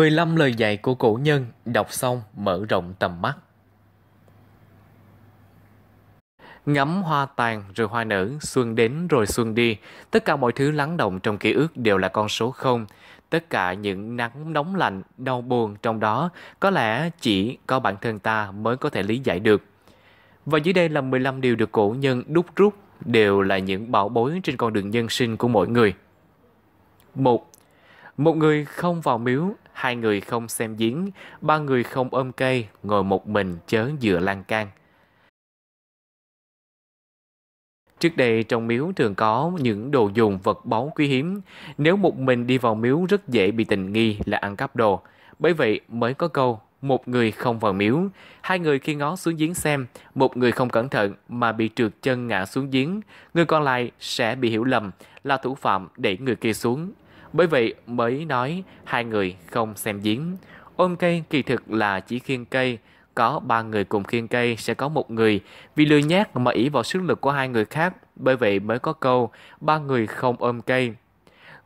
15 lời dạy của cổ nhân đọc xong mở rộng tầm mắt. Ngắm hoa tàn rồi hoa nở, xuân đến rồi xuân đi, tất cả mọi thứ lắng động trong ký ức đều là con số không Tất cả những nắng nóng lạnh, đau buồn trong đó có lẽ chỉ có bản thân ta mới có thể lý giải được. Và dưới đây là 15 điều được cổ nhân đúc rút đều là những bảo bối trên con đường nhân sinh của mỗi người. 1. Một người không vào miếu hai người không xem giếng, ba người không ôm cây, ngồi một mình chớ dựa lan can. Trước đây trong miếu thường có những đồ dùng vật báu quý hiếm, nếu một mình đi vào miếu rất dễ bị tình nghi là ăn cắp đồ. Bởi vậy mới có câu một người không vào miếu, hai người khi ngó xuống giếng xem, một người không cẩn thận mà bị trượt chân ngã xuống giếng, người còn lại sẽ bị hiểu lầm là thủ phạm để người kia xuống. Bởi vậy mới nói hai người không xem giếng. Ôm cây kỳ thực là chỉ khiêng cây, có ba người cùng khiêng cây sẽ có một người vì lười nhát mà ỷ vào sức lực của hai người khác, bởi vậy mới có câu ba người không ôm cây.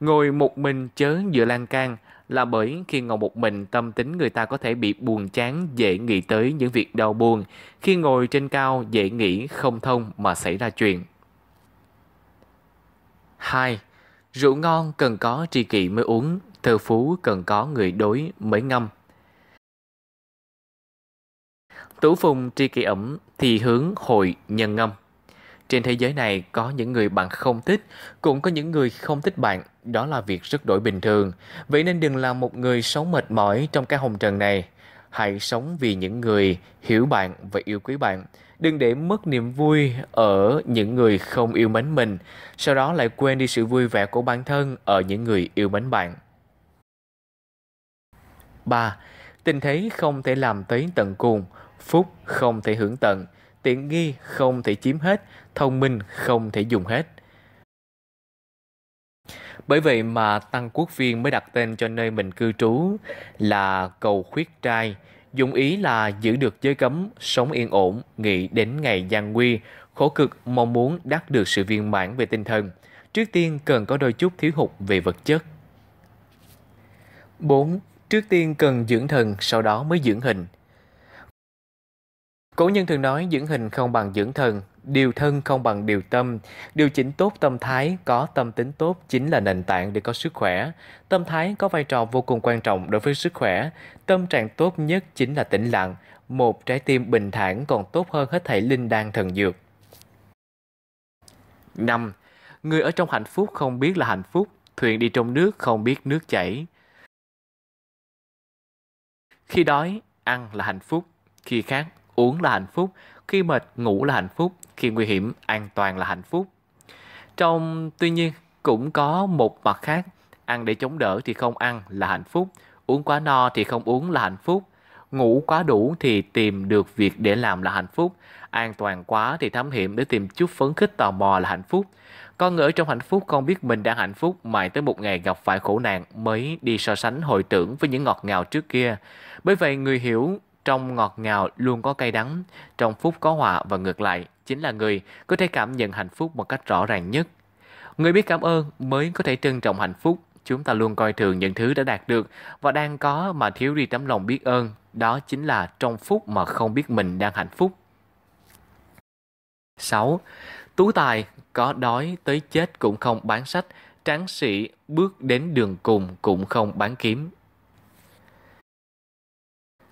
Ngồi một mình chớ dựa lan can là bởi khi ngồi một mình tâm tính người ta có thể bị buồn chán dễ nghĩ tới những việc đau buồn, khi ngồi trên cao dễ nghĩ không thông mà xảy ra chuyện. 2. Rượu ngon cần có tri kỷ mới uống, thơ phú cần có người đối mới ngâm. Tú phùng tri kỷ ẩm thì hướng hội nhân ngâm. Trên thế giới này có những người bạn không thích, cũng có những người không thích bạn, đó là việc rất đổi bình thường. Vậy nên đừng là một người sống mệt mỏi trong cái hồng trần này. Hãy sống vì những người hiểu bạn và yêu quý bạn, đừng để mất niềm vui ở những người không yêu mến mình sau đó lại quên đi sự vui vẻ của bản thân ở những người yêu mến bạn 3. Tình thế không thể làm tới tận cùng, phúc không thể hưởng tận, tiện nghi không thể chiếm hết, thông minh không thể dùng hết. Bởi vậy mà Tăng Quốc Viên mới đặt tên cho nơi mình cư trú là Cầu Khuyết Trai, Dụng ý là giữ được giới cấm, sống yên ổn, nghĩ đến ngày gian nguy, khổ cực mong muốn đắc được sự viên mãn về tinh thần. Trước tiên cần có đôi chút thiếu hụt về vật chất. 4. Trước tiên cần dưỡng thần, sau đó mới dưỡng hình. Cổ nhân thường nói dưỡng hình không bằng dưỡng thần, điều thân không bằng điều tâm điều chỉnh tốt tâm thái có tâm tính tốt chính là nền tảng để có sức khỏe tâm thái có vai trò vô cùng quan trọng đối với sức khỏe tâm trạng tốt nhất chính là tĩnh lặng một trái tim bình thản còn tốt hơn hết thảy linh đan thần dược 5. Người ở trong hạnh phúc không biết là hạnh phúc, thuyền đi trong nước không biết nước chảy. Khi đói, ăn là hạnh phúc, khi khát, uống là hạnh phúc, khi mệt, ngủ là hạnh phúc, khi nguy hiểm an toàn là hạnh phúc trong tuy nhiên cũng có một mặt khác ăn để chống đỡ thì không ăn là hạnh phúc uống quá no thì không uống là hạnh phúc ngủ quá đủ thì tìm được việc để làm là hạnh phúc an toàn quá thì thám hiểm để tìm chút phấn khích tò mò là hạnh phúc con người ở trong hạnh phúc không biết mình đang hạnh phúc mãi tới một ngày gặp phải khổ nạn mới đi so sánh hồi tưởng với những ngọt ngào trước kia bởi vậy người hiểu trong ngọt ngào luôn có cay đắng trong phút có họa và ngược lại chính là người có thể cảm nhận hạnh phúc một cách rõ ràng nhất. Người biết cảm ơn mới có thể trân trọng hạnh phúc. Chúng ta luôn coi thường những thứ đã đạt được và đang có mà thiếu đi tấm lòng biết ơn. Đó chính là trong phút mà không biết mình đang hạnh phúc. 6. Tú tài có đói tới chết cũng không bán sách, tráng sĩ bước đến đường cùng cũng không bán kiếm.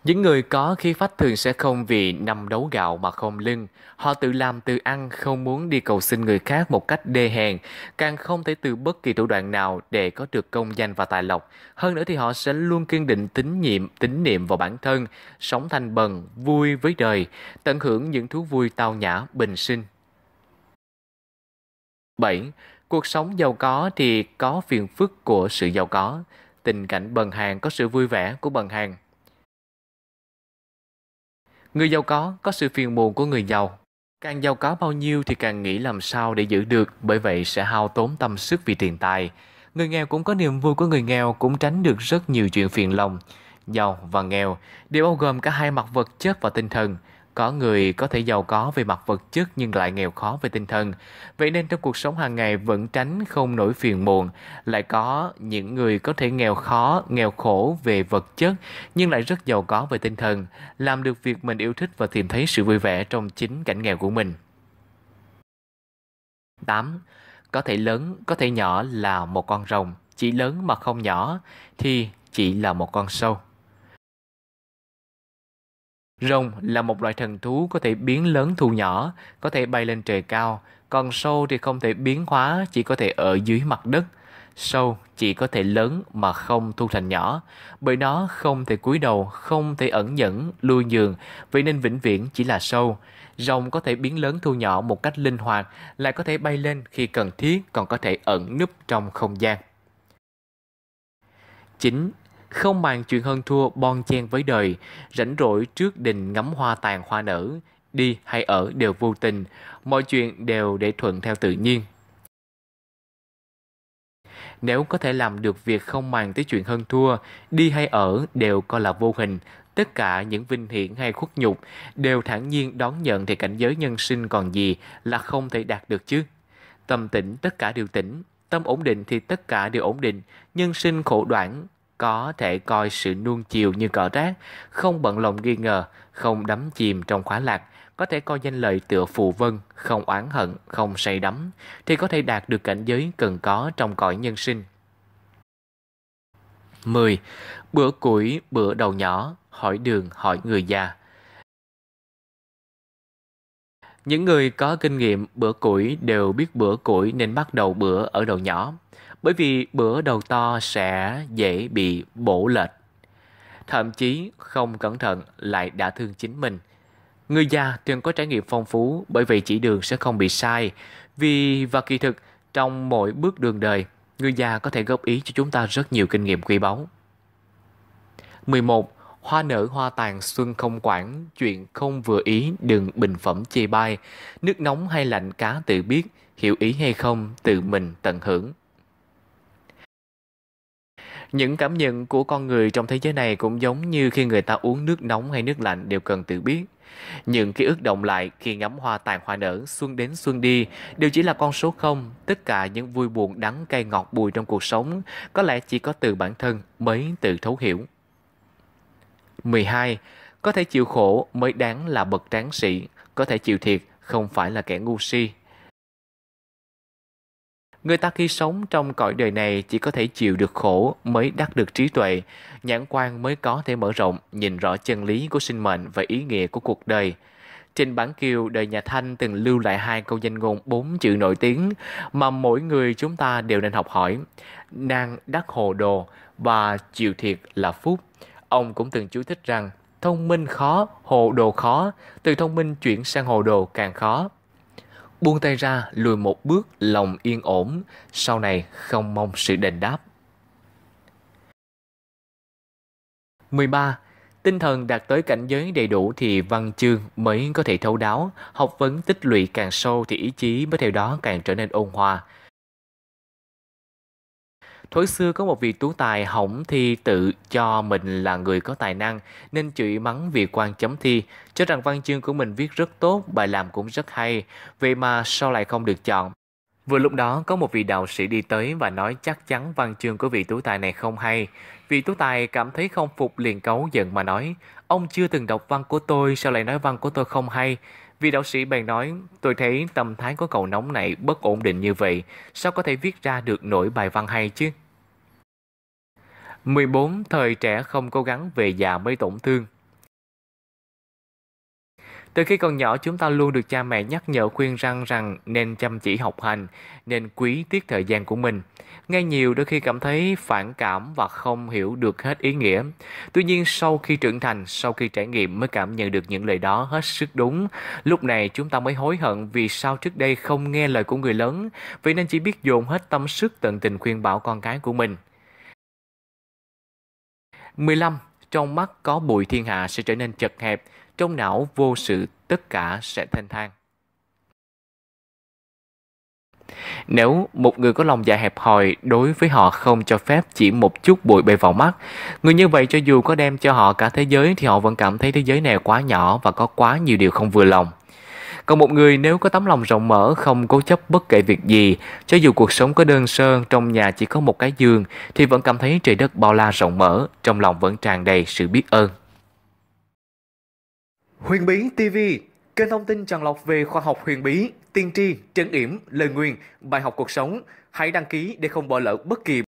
Những người có khí phách thường sẽ không vì nằm đấu gạo mà không lưng. Họ tự làm tự ăn, không muốn đi cầu xin người khác một cách đê hèn, càng không thể từ bất kỳ thủ đoạn nào để có được công danh và tài lộc. Hơn nữa thì họ sẽ luôn kiên định tín nhiệm, tín niệm vào bản thân, sống thanh bần, vui với đời, tận hưởng những thú vui tao nhã, bình sinh. 7. Cuộc sống giàu có thì có phiền phức của sự giàu có. Tình cảnh bần hàng có sự vui vẻ của bần hàng Người giàu có có sự phiền muộn của người giàu. Càng giàu có bao nhiêu thì càng nghĩ làm sao để giữ được, bởi vậy sẽ hao tốn tâm sức vì tiền tài. Người nghèo cũng có niềm vui của người nghèo, cũng tránh được rất nhiều chuyện phiền lòng. Giàu và nghèo đều bao gồm cả hai mặt vật chất và tinh thần – có người có thể giàu có về mặt vật chất nhưng lại nghèo khó về tinh thần. Vậy nên trong cuộc sống hàng ngày vẫn tránh không nổi phiền muộn. Lại có những người có thể nghèo khó, nghèo khổ về vật chất nhưng lại rất giàu có về tinh thần. Làm được việc mình yêu thích và tìm thấy sự vui vẻ trong chính cảnh nghèo của mình. 8. Có thể lớn, có thể nhỏ là một con rồng. Chỉ lớn mà không nhỏ thì chỉ là một con sâu. Rồng là một loại thần thú có thể biến lớn thu nhỏ, có thể bay lên trời cao, còn sâu thì không thể biến hóa, chỉ có thể ở dưới mặt đất. Sâu chỉ có thể lớn mà không thu thành nhỏ, bởi nó không thể cúi đầu, không thể ẩn nhẫn, lui nhường, vậy nên vĩnh viễn chỉ là sâu. Rồng có thể biến lớn thu nhỏ một cách linh hoạt, lại có thể bay lên khi cần thiết, còn có thể ẩn núp trong không gian. 9. Không bàn chuyện hơn thua bon chen với đời, rảnh rỗi trước đình ngắm hoa tàn hoa nở, đi hay ở đều vô tình, mọi chuyện đều để thuận theo tự nhiên. Nếu có thể làm được việc không màng tới chuyện hơn thua, đi hay ở đều coi là vô hình, tất cả những vinh hiển hay khuất nhục đều thản nhiên đón nhận thì cảnh giới nhân sinh còn gì là không thể đạt được chứ. Tâm tĩnh tất cả đều tĩnh, tâm ổn định thì tất cả đều ổn định, nhân sinh khổ đoạn, có thể coi sự nuông chiều như cỏ rác, không bận lòng nghi ngờ, không đắm chìm trong khóa lạc, có thể coi danh lợi tựa phù vân, không oán hận, không say đắm, thì có thể đạt được cảnh giới cần có trong cõi nhân sinh. 10. Bữa củi, bữa đầu nhỏ, hỏi đường, hỏi người già. Những người có kinh nghiệm bữa củi đều biết bữa củi nên bắt đầu bữa ở đầu nhỏ, bởi vì bữa đầu to sẽ dễ bị bổ lệch. Thậm chí không cẩn thận lại đã thương chính mình. Người già thường có trải nghiệm phong phú bởi vì chỉ đường sẽ không bị sai. Vì và kỳ thực, trong mỗi bước đường đời, người già có thể góp ý cho chúng ta rất nhiều kinh nghiệm quý báu. 11. Hoa nở hoa tàn xuân không quản, chuyện không vừa ý đừng bình phẩm chê bai. Nước nóng hay lạnh cá tự biết, hiểu ý hay không tự mình tận hưởng. Những cảm nhận của con người trong thế giới này cũng giống như khi người ta uống nước nóng hay nước lạnh đều cần tự biết. Những ký ức động lại khi ngắm hoa tàn hoa nở, xuân đến xuân đi đều chỉ là con số không. Tất cả những vui buồn đắng cay ngọt bùi trong cuộc sống có lẽ chỉ có từ bản thân mới tự thấu hiểu. 12. Có thể chịu khổ mới đáng là bậc tráng sĩ, có thể chịu thiệt không phải là kẻ ngu si. Người ta khi sống trong cõi đời này chỉ có thể chịu được khổ mới đắc được trí tuệ, nhãn quan mới có thể mở rộng, nhìn rõ chân lý của sinh mệnh và ý nghĩa của cuộc đời. Trên bản kiều, đời nhà Thanh từng lưu lại hai câu danh ngôn bốn chữ nổi tiếng mà mỗi người chúng ta đều nên học hỏi. Nàng đắc hồ đồ và chịu thiệt là phúc. Ông cũng từng chú thích rằng thông minh khó, hồ đồ khó, từ thông minh chuyển sang hồ đồ càng khó. Buông tay ra, lùi một bước, lòng yên ổn, sau này không mong sự đền đáp. 13. Tinh thần đạt tới cảnh giới đầy đủ thì văn chương mới có thể thấu đáo, học vấn tích lũy càng sâu thì ý chí mới theo đó càng trở nên ôn hòa. Thối xưa có một vị tú tài hỏng thi tự cho mình là người có tài năng nên chửi mắng vì quan chấm thi, cho rằng văn chương của mình viết rất tốt, bài làm cũng rất hay, vậy mà sao lại không được chọn. Vừa lúc đó có một vị đạo sĩ đi tới và nói chắc chắn văn chương của vị tú tài này không hay. Vị tú tài cảm thấy không phục liền cấu giận mà nói, ông chưa từng đọc văn của tôi sao lại nói văn của tôi không hay. Vị đạo sĩ bèn nói, tôi thấy tâm thái của cậu nóng này bất ổn định như vậy, sao có thể viết ra được nổi bài văn hay chứ? 14. Thời trẻ không cố gắng về già mới tổn thương. Từ khi còn nhỏ chúng ta luôn được cha mẹ nhắc nhở khuyên răng rằng nên chăm chỉ học hành, nên quý tiết thời gian của mình. Nghe nhiều đôi khi cảm thấy phản cảm và không hiểu được hết ý nghĩa. Tuy nhiên sau khi trưởng thành, sau khi trải nghiệm mới cảm nhận được những lời đó hết sức đúng. Lúc này chúng ta mới hối hận vì sao trước đây không nghe lời của người lớn, vì nên chỉ biết dồn hết tâm sức tận tình khuyên bảo con cái của mình. 15. Trong mắt có bụi thiên hạ sẽ trở nên chật hẹp, trong não vô sự tất cả sẽ thanh thang. Nếu một người có lòng dạ hẹp hòi đối với họ không cho phép chỉ một chút bụi bay vào mắt, người như vậy cho dù có đem cho họ cả thế giới thì họ vẫn cảm thấy thế giới này quá nhỏ và có quá nhiều điều không vừa lòng. Còn một người nếu có tấm lòng rộng mở, không cố chấp bất kể việc gì, cho dù cuộc sống có đơn sơ, trong nhà chỉ có một cái giường, thì vẫn cảm thấy trời đất bao la rộng mở, trong lòng vẫn tràn đầy sự biết ơn. Huyền Bí TV, kênh thông tin tràn lọc về khoa học huyền bí, tiên tri, trấn yểm, lời nguyền, bài học cuộc sống. Hãy đăng ký để không bỏ lỡ bất kỳ